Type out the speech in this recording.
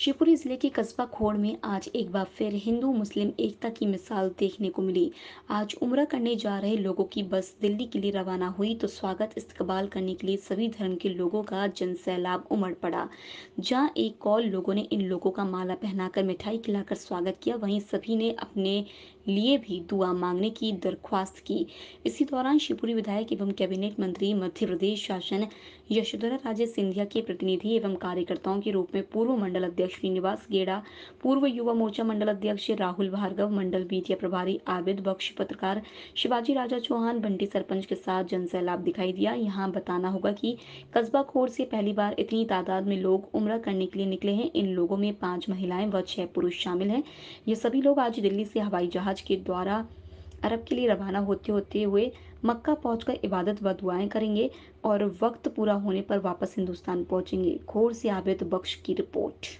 शिवपुरी जिले के कस्बा खोड़ में आज एक बार फिर हिंदू मुस्लिम एकता की मिसाल देखने को मिली आज उमरा करने जा रहे लोगों की बस दिल्ली के लिए रवाना हुई तो स्वागत इस्तकबाल करने के लिए सभी धर्म के लोगों का जन सैलाब उमड़ पड़ा जहां एक कौल लोगों ने इन लोगों का माला पहनाकर मिठाई खिलाकर स्वागत किया वहीं सभी ने अपने लिए भी दुआ मांगने की दरख्वास्त की इसी दौरान शिवपुरी विधायक एवं कैबिनेट मंत्री मध्य प्रदेश शासन यशोधरा राजे सिंधिया के प्रतिनिधि एवं कार्यकर्ताओं के रूप में पूर्व मंडल अध्यक्ष श्रीनिवास गेड़ा पूर्व युवा मोर्चा मंडल अध्यक्ष राहुल भार्गव मंडल मीडिया प्रभारी आबिद बख्श पत्रकार शिवाजी राजा चौहान बंटी सरपंच के साथ जनसैलाब दिखाई दिया यहाँ बताना होगा की कस्बा खोर से पहली बार इतनी तादाद में लोग उम्र करने के लिए निकले हैं इन लोगों में पांच महिलाएं व छह पुरुष शामिल हैं ये सभी लोग आज दिल्ली से हवाई जहाज के द्वारा अरब के लिए रवाना होते होते हुए मक्का पहुंचकर इबादत व दुआएं करेंगे और वक्त पूरा होने पर वापस हिंदुस्तान पहुंचेंगे घोर से आबेद बख्श की रिपोर्ट